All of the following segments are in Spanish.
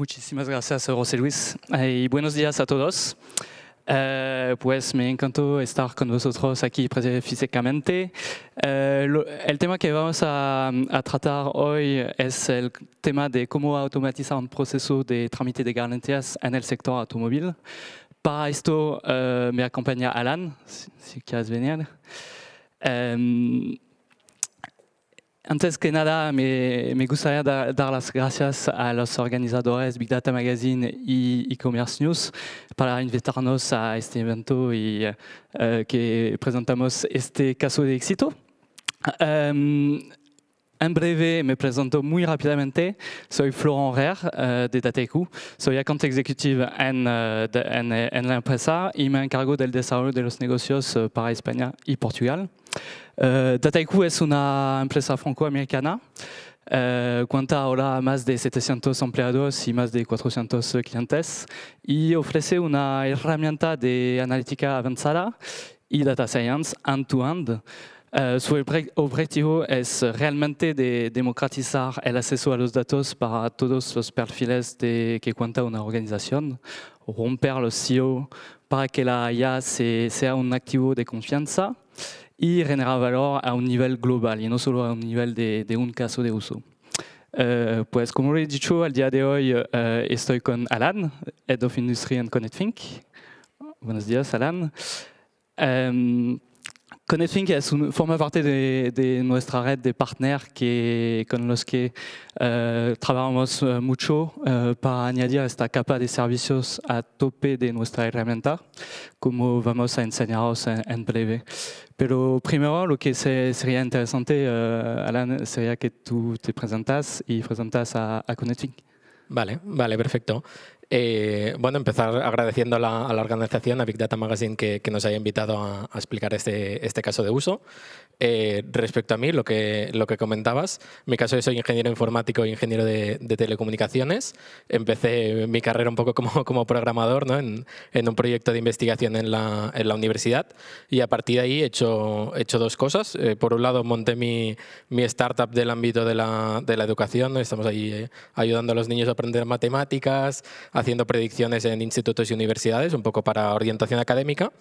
Muchísimas gracias, José Luis. Eh, y buenos días a todos. Eh, pues me encantó estar con vosotros aquí físicamente. Eh, lo, el tema que vamos a, a, tratar hoy es el tema de cómo automatizar un proceso de trámite de garantías en el sector automóvil. Para esto eh, me acompaña Alan, si, si quieres venir. Antes que nada, me, me gustaría dar las gracias a los organizadores Big Data Magazine y e-commerce news para invitarnos a este evento y eh, que presentamos este caso de éxito en bref, me très rapidement. Je Soy Florent Rer euh, de Dataiku. Soy account executive en, euh, de, en, en, la empresa y me encargo del desarrollo de los negocios euh, para España y Portugal. Uh, est es una empresa franco-americana. Uh, cuenta ahora más de 700 empleados y más de 400 clientes y ofrece una herramienta de analítica avanzada y data science end-to-end. hand to hand. Euh, Son objectif est vraiment de démocratiser el acceso a los datos para todos los perfiles de, que cuenta una organización, romper los CEO para que la IA se, un activo de confianza y generar valor à un niveau global et non seulement à un nivel de, de un caso de uso. Eh, pues como he dicho, al día de hoy eh, con Alan, Head of Industry and Think. Buenos días, Alan. Conecting es un, forma parte de, de, nuestra red de partners que, con los que eh, trabajamos euh, mucho eh, para añadir esta capa de servicios a tope de nuestra herramienta, como vamos a enseñaros en, en breve. Pero primero lo que se, sería interesante, eh, Alan, sería que tú te presentas y presentas a, a Connecting. Vale, vale, perfecto. Eh, bueno, empezar agradeciendo a la, organización, a Big Data Magazine, que, nos haya invitado a, explicar este, este caso de uso. Eh, respecto a mí, lo que, lo que comentabas, mi caso yo soy ingeniero informático e ingeniero de, telecomunicaciones. Empecé mi carrera un poco como, como programador ¿no? en, un proyecto de investigación en la, en la, universidad y a partir de ahí he hecho, he hecho dos cosas. Eh, por un lado, monté mi, mi startup del ámbito de la, de la educación. Estamos ahí ayudando a los niños a aprender matemáticas, haciendo predicciones en institutos y universidades, un poco para orientación académica.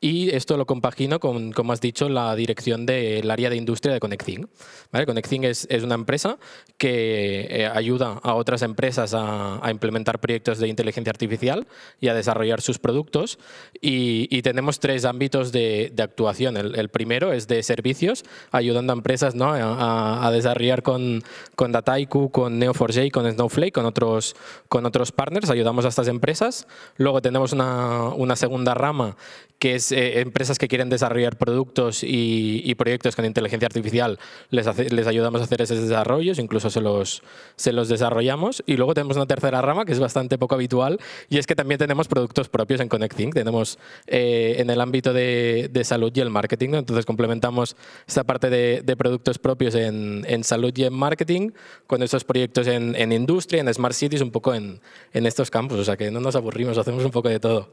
Y esto lo compagino con, como has dicho, la dirección del área de industria de Connecting. ¿Vale? Connecting es, es, una empresa que eh, ayuda a otras empresas a, implementar proyectos de inteligencia artificial y a desarrollar sus productos. Y, tenemos tres ámbitos de, actuación. El, primero es de servicios, ayudando a empresas ¿no? a, desarrollar con, con Dataiku, con Neo4j, con Snowflake, con otros, con otros partners, damos a estas empresas. Luego tenemos una, segunda rama que es eh, empresas que quieren desarrollar productos y, proyectos con inteligencia artificial. Les, les, ayudamos a hacer esos desarrollos, incluso se los, se los desarrollamos. Y luego tenemos una tercera rama que es bastante poco habitual y es que también tenemos productos propios en Connecting. Tenemos eh, en el ámbito de, salud y el marketing, entonces complementamos esta parte de, productos propios en, salud y en marketing con estos proyectos en, industria, en smart cities, un poco en, en estos campos, o sea que no nos aburrimos, hacemos un poco de todo.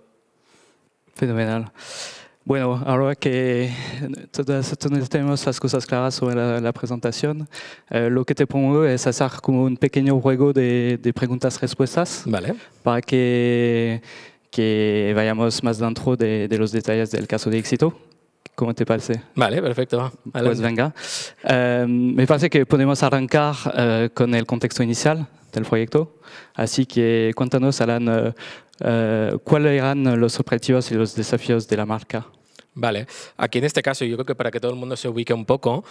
Fenomenal. Bueno, ahora que tenemos las cosas claras sobre la, presentación, eh, lo que te pongo es hacer como un pequeño juego de, preguntas-respuestas para que, que, vayamos más dentro de los detalles del caso de éxito. ¿Cómo te parece? Vale, perfecto. Pues venga. Em, me parece que podemos arrancar eh, con el contexto inicial del proyecto. Así que cuéntanos, Alan, eh, eh, ¿cuáles eran los objetivos y los desafíos de la marca? Vale, aquí en este caso yo creo que para que todo el mundo se ubique un poco,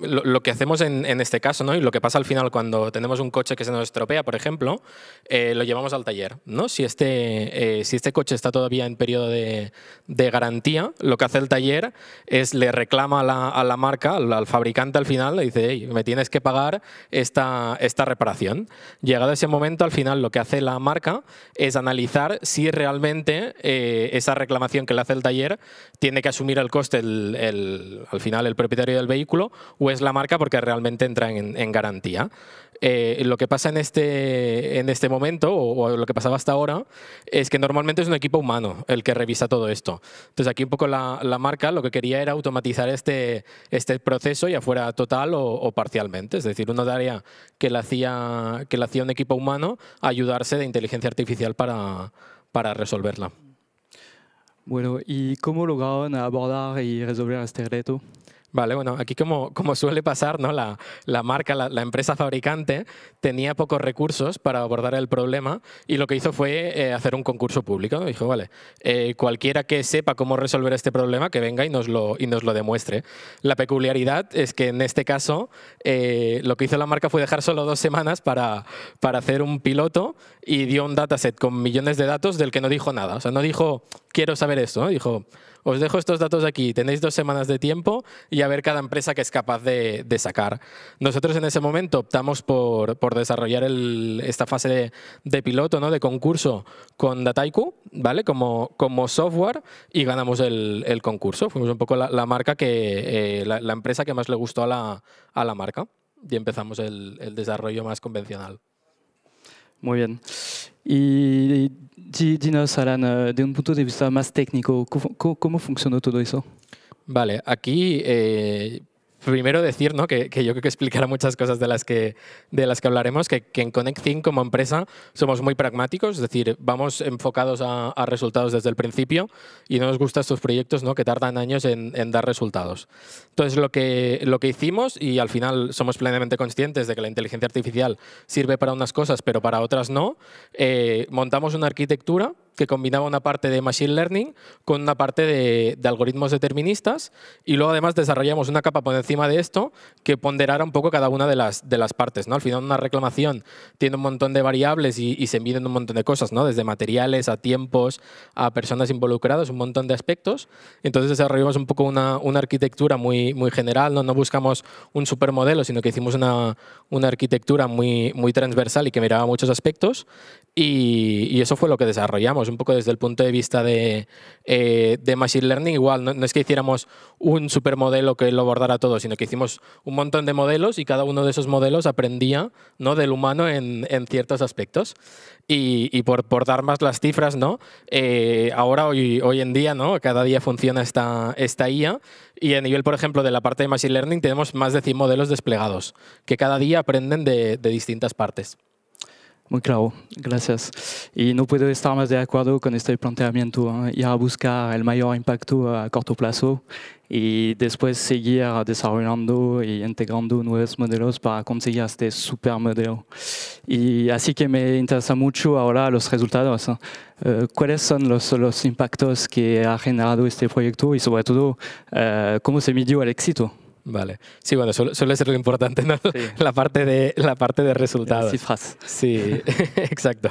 lo, lo que hacemos en, en, este caso, ¿no? Y lo que pasa al final cuando tenemos un coche que se nos estropea, por ejemplo, eh, lo llevamos al taller, ¿no? Si este, eh, si este coche está todavía en periodo de, de, garantía, lo que hace el taller es le reclama a la, a la marca, al, fabricante al final, le dice, me tienes que pagar esta, esta reparación. Llegado ese momento, al final lo que hace la marca es analizar si realmente eh, esa reclamación que le hace el taller tiene que asumir el coste el, al final el propietario del vehículo o es la marca porque realmente entra en, garantía. Eh, lo que pasa en este, en este momento, o, lo que pasaba hasta ahora, es que normalmente es un equipo humano el que revisa todo esto. Entonces aquí un poco la, marca lo que quería era automatizar este, este proceso, ya fuera total o, o, parcialmente. Es decir, una tarea que la, hacía, que la hacía un equipo humano, ayudarse de inteligencia artificial para, para resolverla. Bueno, ¿y cómo lograron abordar y resolver este reto? Vale, bueno, aquí como, como suele pasar, ¿no? la, la marca, la, empresa fabricante tenía pocos recursos para abordar el problema y lo que hizo fue eh, hacer un concurso público. Dijo, vale, eh, cualquiera que sepa cómo resolver este problema, que venga y nos lo, y lo demuestre. La peculiaridad es que en este caso eh, lo que hizo la marca fue dejar solo dos semanas para, para hacer un piloto y dio un dataset con millones de datos del que no dijo nada. O sea, no dijo, quiero saber esto, dijo, os dejo estos datos aquí, tenéis dos semanas de tiempo y a ver cada empresa que es capaz de, sacar. Nosotros en ese momento optamos por, desarrollar esta fase de, piloto, ¿no? de concurso con Dataiku, ¿vale? Como, software y ganamos el, concurso. Fuimos un poco la, marca que, eh, la, empresa que más le gustó a la, marca y empezamos el desarrollo más convencional. Muy bien. Y, dinos, Alan, eh, de un punto de vista más técnico, ¿cómo, funcionó todo eso? Vale, aquí eh, primero decir, ¿no? que, yo creo que explicará muchas cosas de las que, de las que hablaremos, que, en Connecting como empresa somos muy pragmáticos, es decir, vamos enfocados a, resultados desde el principio y no nos gustan estos proyectos ¿no? que tardan años en, dar resultados. Entonces, lo que, lo que hicimos, y al final somos plenamente conscientes de que la inteligencia artificial sirve para unas cosas, pero para otras no, eh, montamos una arquitectura que combinaba una parte de Machine Learning con una parte de, algoritmos deterministas y luego además desarrollamos una capa por encima de esto que ponderara un poco cada una de las, de las partes. ¿no? Al final una reclamación tiene un montón de variables y, y, se miden un montón de cosas, ¿no? desde materiales a tiempos, a personas involucradas, un montón de aspectos. Entonces desarrollamos un poco una, una arquitectura muy, muy general, ¿no? no buscamos un supermodelo, sino que hicimos una, una arquitectura muy, muy transversal y que miraba muchos aspectos y eso fue lo que desarrollamos un poco desde el punto de vista de, eh, de Machine Learning, igual, no, es que hiciéramos un supermodelo que lo abordara todo, sino que hicimos un montón de modelos y cada uno de esos modelos aprendía ¿no? del humano en, en ciertos aspectos. Y, por, por, dar más las cifras, ¿no? Eh, ahora, hoy, hoy en día, ¿no? cada día funciona esta, esta IA y a nivel, por ejemplo, de la parte de Machine Learning tenemos más de 100 modelos desplegados que cada día aprenden de, de distintas partes. Muy claro, gracias. Y no puedo estar más de acuerdo con este planteamiento, ir ¿eh? a buscar el mayor impacto a corto plazo y después seguir desarrollando y integrando nuevos modelos para conseguir este supermodelo. Y así que me interesa mucho ahora los resultados. ¿eh? Eh, ¿Cuáles son los, los, impactos que ha generado este proyecto y sobre todo cómo se midió el éxito? Vale. Sí, bueno, suele, ser lo importante, ¿no? La, parte de, la parte de resultados. Sí, exacto.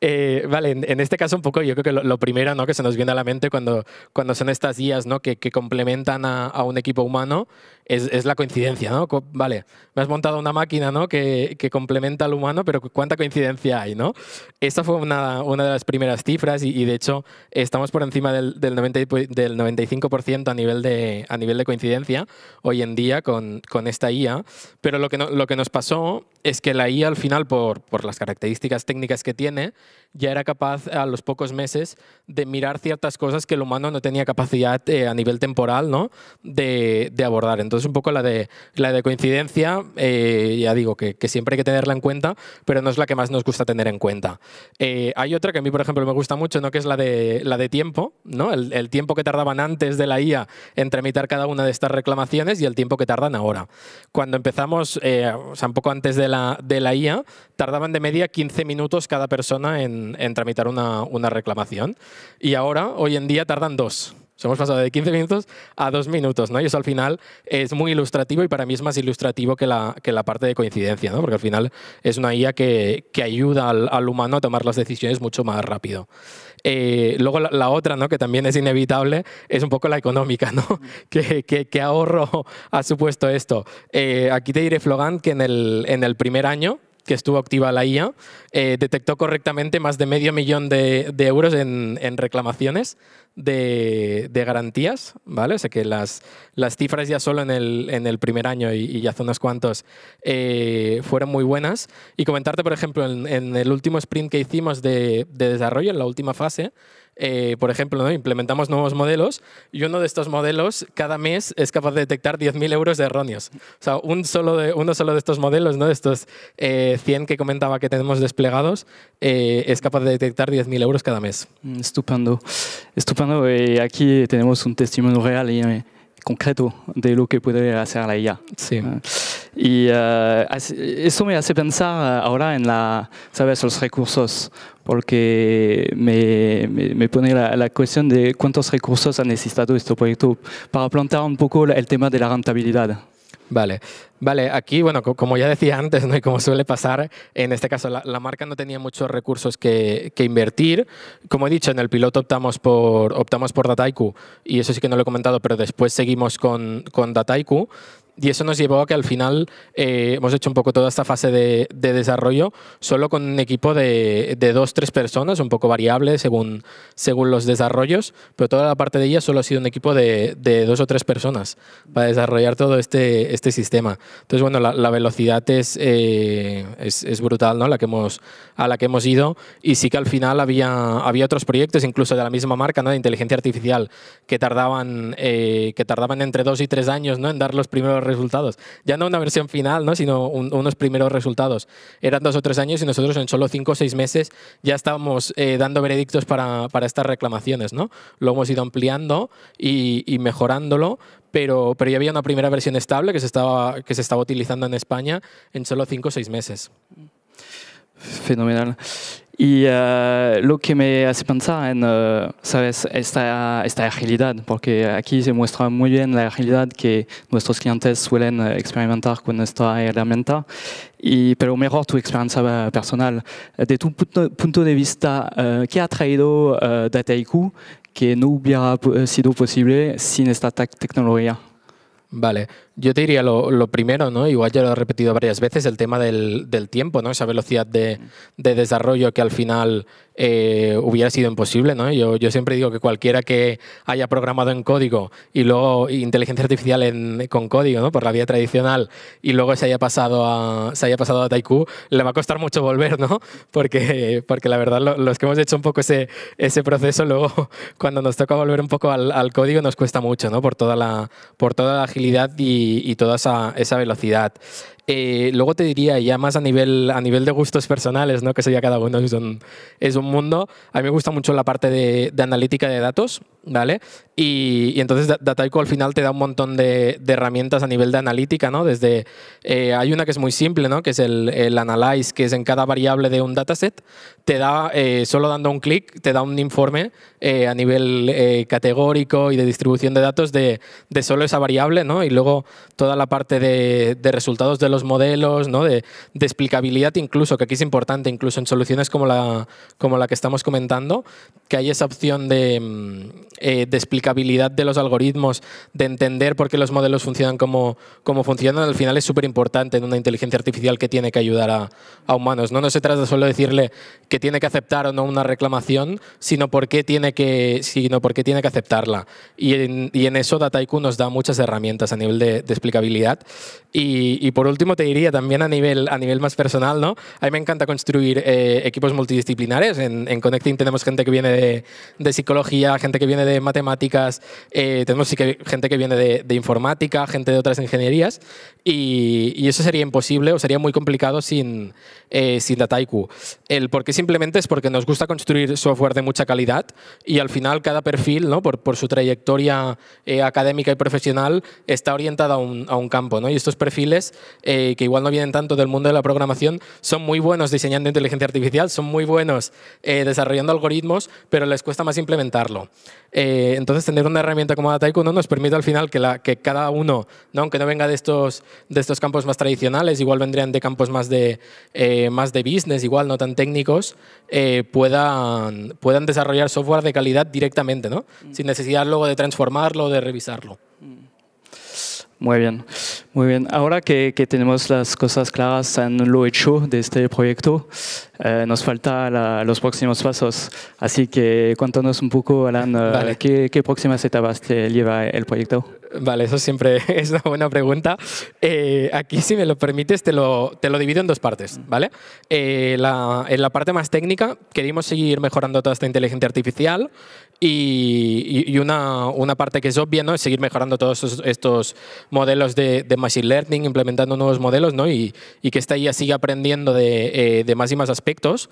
Eh, vale, en, este caso un poco yo creo que lo, primero ¿no? que se nos viene a la mente cuando, cuando son estas guías ¿no? que, complementan a un equipo humano es, la coincidencia, ¿no? vale, me has montado una máquina ¿no? que, complementa al humano, pero ¿cuánta coincidencia hay, no? Esta fue una, de las primeras cifras y, de hecho estamos por encima del, 95% a nivel, de, a nivel de coincidencia hoy en día con, esta IA, pero lo que, lo que nos pasó es que la IA al final, por, por las características técnicas que tiene, ya era capaz a los pocos meses de mirar ciertas cosas que el humano no tenía capacidad eh, a nivel temporal ¿no? de, abordar. Entonces un poco la de, la de coincidencia, eh, ya digo que, siempre hay que tenerla en cuenta, pero no es la que más nos gusta tener en cuenta. Eh, hay otra que a mí, por ejemplo, me gusta mucho, ¿no? que es la de, la de tiempo, ¿no? el, tiempo que tardaban antes de la IA en tramitar cada una de estas reclamaciones y el tiempo que tardan ahora. Cuando empezamos, o un poco antes de la, de la IA, tardaban de media 15 minutos cada persona en en, tramitar una, reclamación. Y ahora, hoy en día, tardan dos. hemos pasado de 15 minutos a dos minutos, ¿no? Y eso al final es muy ilustrativo y para mí es más ilustrativo que la, que la parte de coincidencia, ¿no? Porque al final es una IA que, ayuda al, humano a tomar las decisiones mucho más rápido. Eh, luego la, otra, ¿no? Que también es inevitable, es un poco la económica, ¿no? ¿Qué, qué, ahorro ha supuesto esto? Eh, aquí te diré, Flogan, que en el, en el primer año que estuvo activa la IA, eh, detectó correctamente más de medio millón de, euros en, reclamaciones de, garantías, ¿vale? O sea que las, las cifras ya solo en el, primer año y, y, hace unos cuantos eh, fueron muy buenas. Y comentarte, por ejemplo, en, el último sprint que hicimos de, de desarrollo, en la última fase, eh, por ejemplo, ¿no? implementamos nuevos modelos y uno de estos modelos cada mes es capaz de detectar 10.000 euros de erróneos. O sea, un solo de, uno solo de estos modelos, de estos 100 eh, que comentaba que tenemos desplegados, eh, es capaz de detectar 10.000 euros cada mes. Mm, estupendo. Estupendo. aquí tenemos un testimonio real. Y, concreto de lo que puede hacer la IA. Ah. Y eh, eso me hace pensar eh, ahora en la, los recursos, porque me, pone la, cuestión de cuántos recursos ha necesitado este proyecto para plantear un poco el tema de la rentabilidad. Vale, vale. Aquí, bueno, como ya decía antes, ¿no? y como suele pasar, en este caso la, marca no tenía muchos recursos que, invertir. Como he dicho, en el piloto optamos por, optamos por Dataiku, y eso sí que no lo he comentado, pero después seguimos con, con Dataiku. Y eso nos llevó a que al final eh, hemos hecho un poco toda esta fase de, de desarrollo solo con un equipo de, de, dos, tres personas, un poco variable según, según los desarrollos, pero toda la parte de ella solo ha sido un equipo de, de dos o tres personas para desarrollar todo este, este sistema. Entonces, bueno, la, velocidad eh, es, es, brutal ¿no? la que hemos, a la que hemos ido y sí que al final había, había otros proyectos, incluso de la misma marca, ¿no? de inteligencia artificial, que tardaban, eh, que tardaban entre dos y tres años ¿no? en dar los primeros resultados. Ya no una versión final, ¿no? sino unos primeros resultados. Eran dos o tres años y nosotros en solo cinco o seis meses ya estábamos eh, dando veredictos para, estas reclamaciones. ¿no? Lo hemos ido ampliando y, mejorándolo, pero, pero, ya había una primera versión estable que se, estaba, que se estaba utilizando en España en solo cinco o seis meses. fenomenal. Y uh, eh, lo que me hace pensar en, uh, sabes, esta, esta, agilidad, porque aquí se muestra muy bien la agilidad que nuestros clientes suelen eh, experimentar con esta herramienta, y, pero mejor tu expérience personal. De tu punto, de vista, uh, ¿qué ha traído DataIQ que no hubiera sido posible sin esta tecnología? Vale. Yo te diría lo, primero, ¿no? Igual ya lo he repetido varias veces, el tema del, del tiempo, ¿no? Esa velocidad de, desarrollo que al final eh, hubiera sido imposible, ¿no? Yo, yo, siempre digo que cualquiera que haya programado en código y luego inteligencia artificial con código, ¿no? Por la vía tradicional y luego se haya pasado a, se haya pasado a Taiku, le va a costar mucho volver, ¿no? Porque, porque la verdad, los que hemos hecho un poco ese, ese proceso, luego cuando nos toca volver un poco al, al código nos cuesta mucho, ¿no? Por toda la, por toda la agilidad y y, toda esa, esa velocidad. Eh, luego te diría, ya más a nivel, a nivel de gustos personales, ¿no? que sería cada uno es un, es un mundo, a mí me gusta mucho la parte de, de analítica de datos, ¿vale? Y, entonces Dataico al final te da un montón de, herramientas a nivel de analítica, ¿no? Desde, eh, hay una que es muy simple, ¿no? Que es el, el, Analyze, que es en cada variable de un dataset, te da, eh, solo dando un clic, te da un informe a nivel categórico y de distribución de datos de, de, solo esa variable, ¿no? Y luego toda la parte de, de resultados de los modelos, de, explicabilidad incluso, que aquí es importante, incluso en soluciones como la, como la que estamos comentando, que hay esa opción de, mm, eh, de explicabilidad de los algoritmos, de entender por qué los modelos funcionan como, como funcionan, al final es súper importante en una inteligencia artificial que tiene que ayudar a, a humanos. ¿no? no se trata solo de decirle que tiene que aceptar o no una reclamación, sino por qué tiene que, sino por qué tiene que aceptarla. Y en, y en eso Dataiku nos da muchas herramientas a nivel de, explicabilidad. y por último, te diría también a nivel, a nivel más personal, ¿no? A mí me encanta construir eh, equipos multidisciplinares. En, Connecting tenemos gente que viene de, de psicología, gente que viene de matemáticas, eh, tenemos sí que, gente que viene de, informática, gente de otras ingenierías. Y, eso sería imposible o sería muy complicado sin, eh, sin Dataiku. El por qué simplemente es porque nos gusta construir software de mucha calidad y al final cada perfil, ¿no? por, por su trayectoria eh, académica y profesional, está orientado a un, a un campo. ¿no? Y estos perfiles eh, que igual no vienen tanto del mundo de la programación, son muy buenos diseñando inteligencia artificial, son muy buenos eh, desarrollando algoritmos, pero les cuesta más implementarlo. Eh, entonces, tener una herramienta como Dataiku ¿no? nos permite al final que, la, que cada uno, ¿no? aunque no venga de estos, de estos campos más tradicionales, igual vendrían de campos más de, más de business, igual no tan técnicos, puedan, puedan desarrollar software de calidad directamente, ¿no? Mm. sin necesidad luego de transformarlo o de revisarlo. Mm. Muy bien, muy bien. Ahora que, tenemos las cosas claras en lo hecho de este proyecto, eh, nos falta los próximos pasos. Así que cuéntanos un poco, Alan, eh, ¿qué, próximas etapas te lleva el proyecto? Vale, eso siempre es una buena pregunta. Eh, aquí, si me lo permites, te lo, divido en dos partes, ¿vale? en la parte más técnica, queremos seguir mejorando toda esta inteligencia artificial y, una, una, parte que es obvia ¿no? es seguir mejorando todos estos, modelos de, Machine Learning, implementando nuevos modelos ¿no? y, que esta IA siga aprendiendo de, eh, de, más y más aspectos.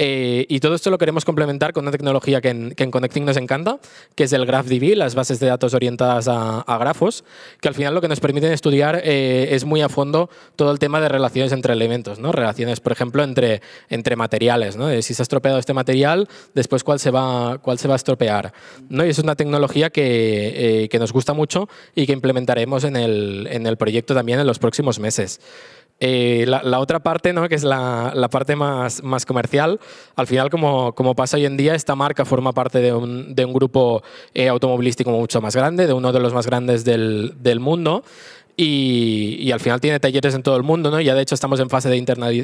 Eh, y todo esto lo queremos complementar con una tecnología que en, que en Connecting nos encanta, que es el GraphDB, las bases de datos orientadas a, grafos, que al final lo que nos permiten estudiar eh, es muy a fondo todo el tema de relaciones entre elementos, ¿no? relaciones, por ejemplo, entre, entre materiales. ¿no? si se ha estropeado este material, después cuál se va, cuál se va a estropear ¿no? Y es una tecnología eh, que, nos gusta mucho y que implementaremos en el, proyecto también en los próximos meses. Eh, la, otra parte, ¿no? que es la, parte más, más, comercial, al final, como, como, pasa hoy en día, esta marca forma parte de un, grupo eh, automovilístico mucho más grande, de uno de los más grandes del, del mundo, y, al final tiene talleres en todo el mundo, ¿no? Ya de hecho estamos en fase de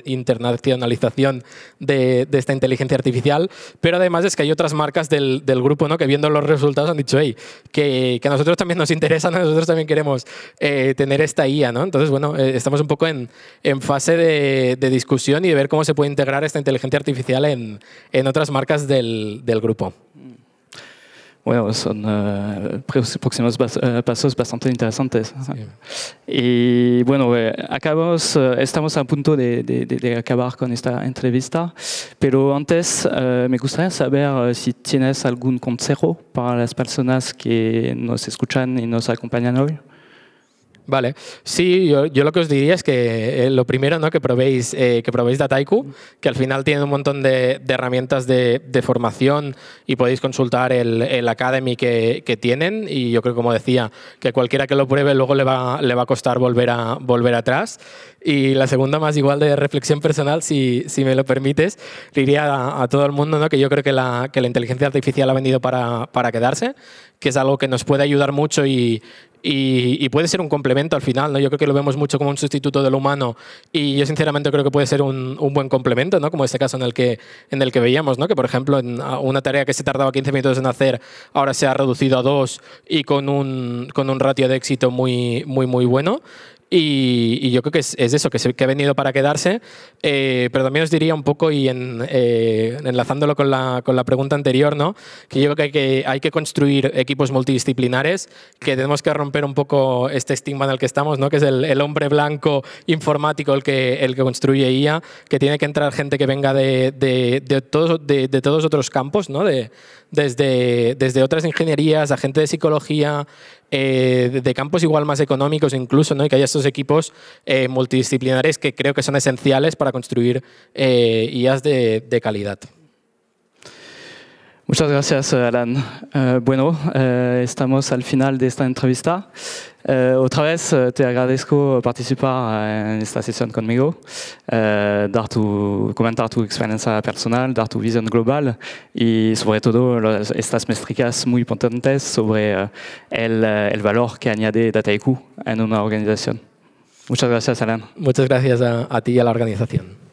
internacionalización de, esta inteligencia artificial, pero además es que hay otras marcas del, grupo, ¿no? Que viendo los resultados han dicho, hey, que, a nosotros también nos interesa, nosotros también queremos eh, tener esta IA, ¿no? Entonces, bueno, eh, estamos un poco en, fase de, discusión y de ver cómo se puede integrar esta inteligencia artificial en, otras marcas del grupo. Bueno, son euh, próximos euh, pasos bastante interesantes. Y bueno, eh, eh, estamos a punto de, acabar con esta entrevista, pero antes eh, me gustaría saber si tienes algún consejo para las personas que nos escuchan y nos acompañan hoy. Vale, sí, yo, yo, lo que os diría es que eh, lo primero, ¿no? que, probéis, eh, que probéis Dataiku, que al final tiene un montón de, de herramientas de, formación y podéis consultar el, el Academy que, que, tienen y yo creo, como decía, que cualquiera que lo pruebe luego le va, le va a costar volver, a, volver atrás. Y la segunda más igual de reflexión personal, si, si me lo permites, diría a, a, todo el mundo ¿no? que yo creo que la, que la inteligencia artificial ha venido para, para quedarse, que es algo que nos puede ayudar mucho y y, puede ser un complemento al final, ¿no? Yo creo que lo vemos mucho como un sustituto de lo humano y yo sinceramente creo que puede ser un, un buen complemento, ¿no? Como este caso en el que, en el que veíamos, ¿no? Que por ejemplo, en una tarea que se tardaba 15 minutos en hacer, ahora se ha reducido a dos y con un, con un ratio de éxito muy, muy, muy bueno. Y, yo creo que es, eso, que, ha venido para quedarse. Eh, pero también os diría un poco, y en, eh, enlazándolo con la, con la, pregunta anterior, ¿no? que yo creo que hay, que hay que construir equipos multidisciplinares, que tenemos que romper un poco este estigma en el que estamos, ¿no? que es el, hombre blanco informático el que, el que construye IA, que tiene que entrar gente que venga de, de, de todos, de, de, todos otros campos, ¿no? desde, desde otras ingenierías, a gente de psicología, eh, de campos igual más económicos incluso, ¿no? y que haya estos equipos eh, multidisciplinares que creo que son esenciales para construir eh, IAs de calidad. Muchas gracias, eh, Alan. Eh, bueno, eh, estamos al final de esta entrevista. A eh, otra vez te agradezco participar en esta sesión conmigo, dar tu, comentar tu experiencia personal, dar tu visión global y sobre todo estas métricas muy potentes sobre el, valor que añade DataIQ en una organización. Muchas gracias, Alan. Muchas gracias a, a ti y a la organización.